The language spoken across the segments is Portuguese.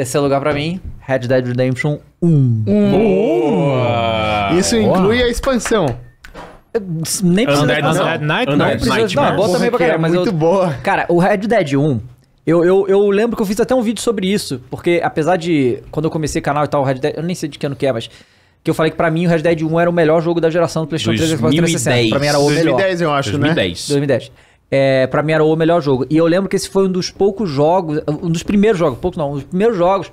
Terceiro lugar pra mim, Red Dead Redemption 1. Isso inclui a expansão. Nem precisa... Undead não, Undead Night, não Undead precisa... Não, boa também pra caramba. é mas muito eu... boa. Cara, o Red Dead 1, eu, eu, eu lembro que eu fiz até um vídeo sobre isso, porque apesar de, quando eu comecei o canal e tal, o Red Dead, eu nem sei de que ano que é, mas... Que eu falei que pra mim o Red Dead 1 era o melhor jogo da geração do PlayStation 3 e Xbox 360. Pra mim era o melhor. 2010, eu acho, né? 2010. 2010. É, para mim era o melhor jogo. E eu lembro que esse foi um dos poucos jogos, um dos primeiros jogos, poucos não, um dos primeiros jogos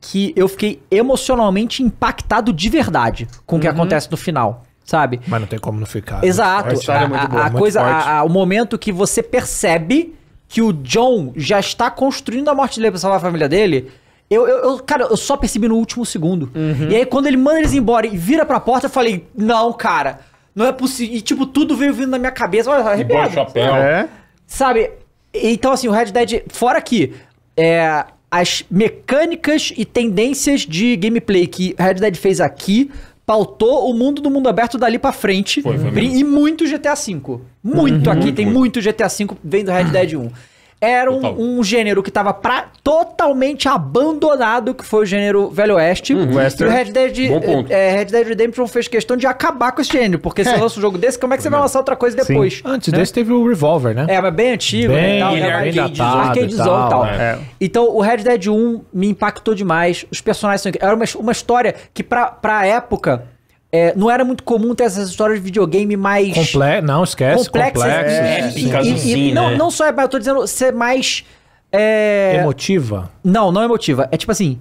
que eu fiquei emocionalmente impactado de verdade com o que uhum. acontece no final, sabe? Mas não tem como não ficar. Né? Exato. A é a, a coisa, a, a, o momento que você percebe que o John já está construindo a morte dele para salvar a família dele. Eu, eu, eu, cara, eu só percebi no último segundo. Uhum. E aí, quando ele manda eles embora e vira pra porta, eu falei: Não, cara, não é possível. E, tipo, tudo veio vindo na minha cabeça. Olha, tá arrepiado. E chapéu. É. Sabe? Então, assim, o Red Dead... Fora que... É, as mecânicas e tendências de gameplay que Red Dead fez aqui pautou o mundo do mundo aberto dali para frente. Foi, foi e muito GTA V. Muito uhum, aqui, tem muito GTA V vendo Red Dead 1 era um, um, gênero que tava pra, totalmente abandonado, que foi o gênero Velho Oeste. Hum, e o Red Dead, é, Red Dead Redemption fez questão de acabar com esse gênero, porque é. você lança um jogo desse, como é que você vai lançar outra coisa depois? Sim. Antes né? desse teve o Revolver, né? É, mas bem antigo, né, bem, né? Tal, ele era bem arcade e tal. tal. Né? É. Então, o Red Dead 1 me impactou demais. Os personagens são... Era uma, uma história que pra, pra época é, não era muito comum ter essas histórias de videogame mais. Comple não, esquece. Complexas. complexas é, e, e, e não, né? não só é, mas eu tô dizendo ser mais. É... Emotiva? Não, não emotiva. É tipo assim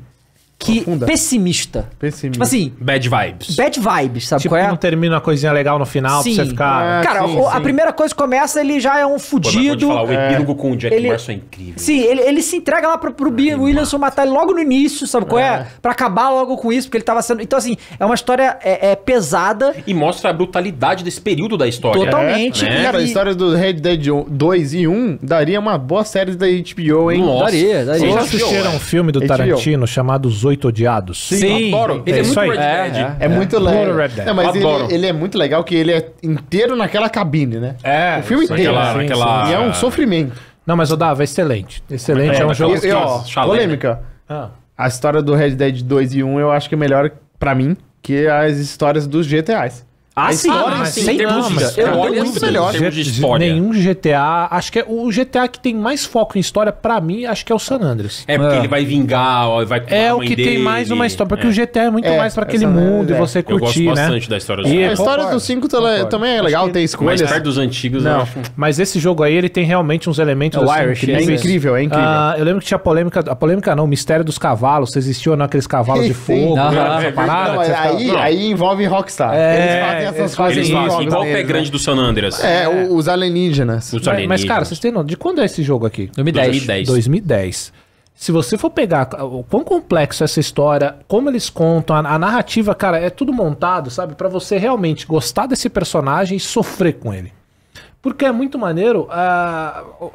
que Profunda. pessimista. Pessimista. Tipo assim, bad vibes. Bad vibes, sabe tipo qual é? não termina uma coisinha legal no final sim. pra você ficar. Ah, é, cara, sim, o, sim. a primeira coisa que começa, ele já é um fudido. Pô, falar, o epílogo é. com o Jack ele, Morrison é incrível. Sim, ele, ele se entrega lá pro, pro Bill Williamson mata. matar ele logo no início, sabe qual é. é? Pra acabar logo com isso, porque ele tava sendo. Então, assim, é uma história é, é pesada. E mostra a brutalidade desse período da história. Né? Totalmente. É. Cara, e... a história do Red Dead 2 e 1 daria uma boa série da HBO, hein? Nossa, daria, daria. Vocês já assistiram um filme do Tarantino chamado Os oito Odiados? Sim, adoro. Ele é, é muito Red Dead. É, é, é muito legal. Red Dead. Não, mas ele, ele é muito legal que ele é inteiro naquela cabine, né? É. O filme isso, inteiro. E é um sofrimento. Não, mas o Dava excelente. Excelente, é, é um jogo. E, ó, polêmica. Né? Ah, A história do Red Dead 2 e 1 eu acho que é melhor pra mim que as histórias dos GTAs. Ah, a história, ah, sim, sem dúvida. Eu é olho muito assim, melhor. G história. Nenhum GTA. Acho que é o GTA que tem mais foco em história, para mim, acho que é o San Andreas. É porque é. ele vai vingar, vai É o que dele. tem mais uma história. Porque é. o GTA é muito é, mais para aquele mundo e você curtir, né? Eu gosto né? bastante da história do e, A história do 5 também é legal, tem escolhas. Mas perto dos antigos, não. Mas esse jogo aí, ele tem realmente uns elementos assim, Irish, incríveis. É incrível, é incrível. Ah, eu lembro que tinha polêmica. A polêmica não, o mistério dos cavalos. Se existiu ou né, não aqueles cavalos de fogo. Né, aí envolve Rockstar. É tem essas fazem fazem isso, igual o pé né? grande do San Andreas. É, é. os alienígenas. Os alienígenas. Mas, cara, vocês têm noção de quando é esse jogo aqui? 2010. 2010. 2010. Se você for pegar o quão complexo é essa história, como eles contam, a, a narrativa, cara, é tudo montado, sabe? para você realmente gostar desse personagem e sofrer com ele. Porque é muito maneiro. Uh,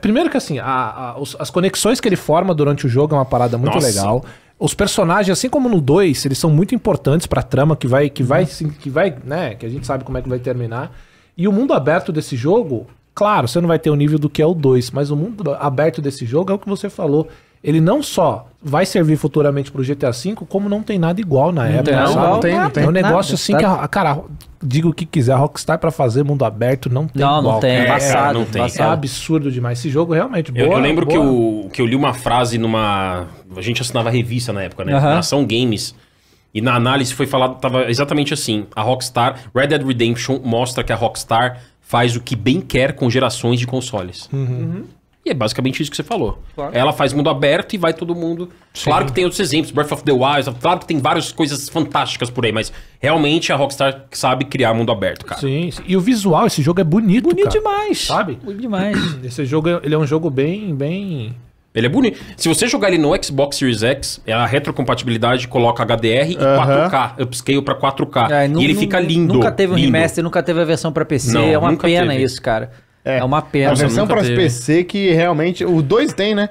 Primeiro que assim, a, a, as conexões que ele forma durante o jogo é uma parada muito Nossa. legal os personagens, assim como no 2, eles são muito importantes para a trama que vai que vai uhum. que vai, né, que a gente sabe como é que vai terminar. E o mundo aberto desse jogo, claro, você não vai ter o nível do que é o 2, mas o mundo aberto desse jogo é o que você falou ele não só vai servir futuramente pro GTA V, como não tem nada igual na época. Não, sabe? não tem, não tem. É um negócio nada. assim que, tá? a, cara, diga o que quiser, a Rockstar para fazer mundo aberto não tem Não, igual. não tem, é, é, passado, não tem. Passado. É absurdo demais. Esse jogo é realmente, boa, Eu, eu lembro boa. Que, eu, que eu li uma frase numa... A gente assinava revista na época, né? Uhum. Nação Games. E na análise foi falado, tava exatamente assim, a Rockstar... Red Dead Redemption mostra que a Rockstar faz o que bem quer com gerações de consoles. Uhum. uhum. E é basicamente isso que você falou. Claro. Ela faz mundo aberto e vai todo mundo. Sim. Claro que tem outros exemplos, Breath of the Wild, claro que tem várias coisas fantásticas por aí, mas realmente é a Rockstar sabe criar mundo aberto, cara. Sim, e o visual, esse jogo é bonito, Bonito cara. demais. Sabe? Bonito demais. Esse jogo, ele é um jogo bem, bem... Ele é bonito. Se você jogar ele no Xbox Series X, é a retrocompatibilidade coloca HDR e uhum. 4K, upscale pra 4K. É, e ele fica lindo. Nunca teve um lindo. remaster, nunca teve a versão pra PC, Não, é uma pena teve. isso, cara. É, é uma pena. A versão para PC que realmente. O 2 tem, né?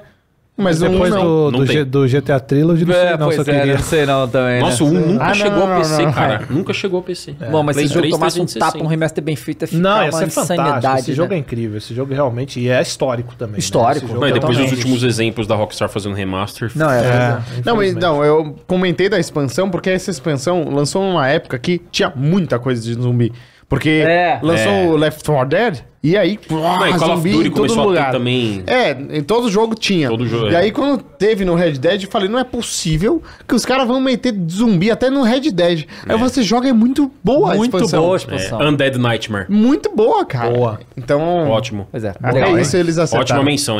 Mas depois um, do, do, do, GTA Trilogy, não sei é, não, só é, queria. Não sei não também, né? Nossa, o 1 nunca ah, chegou não, PC, não, cara. É. Nunca chegou ao PC. É. Bom, mas se o jogo tomasse um tapa, um remaster bem feito, ia é ficar uma é insanidade. Esse né? jogo é incrível. Esse jogo é realmente... E é histórico também. Né? Histórico. Né? depois os últimos exemplos da Rockstar fazendo remaster. Não, é. Não, então, eu comentei da expansão, porque essa expansão lançou numa época que tinha muita coisa de zumbi. Porque é. lançou é. o Left 4 Dead, e aí, uau, e zumbi em todo lugar. Também... É, em todo jogo tinha. Todo jogo, e é. aí quando teve no Red Dead, eu falei, não é possível que os caras vão meter zumbi até no Red Dead. É. Aí você joga, é muito boa muito a expansão. boa a expansão. É. Undead Nightmare. Muito boa, cara. Boa. Então... Ótimo. Pois é. Até isso eles acertaram. Ótima menção.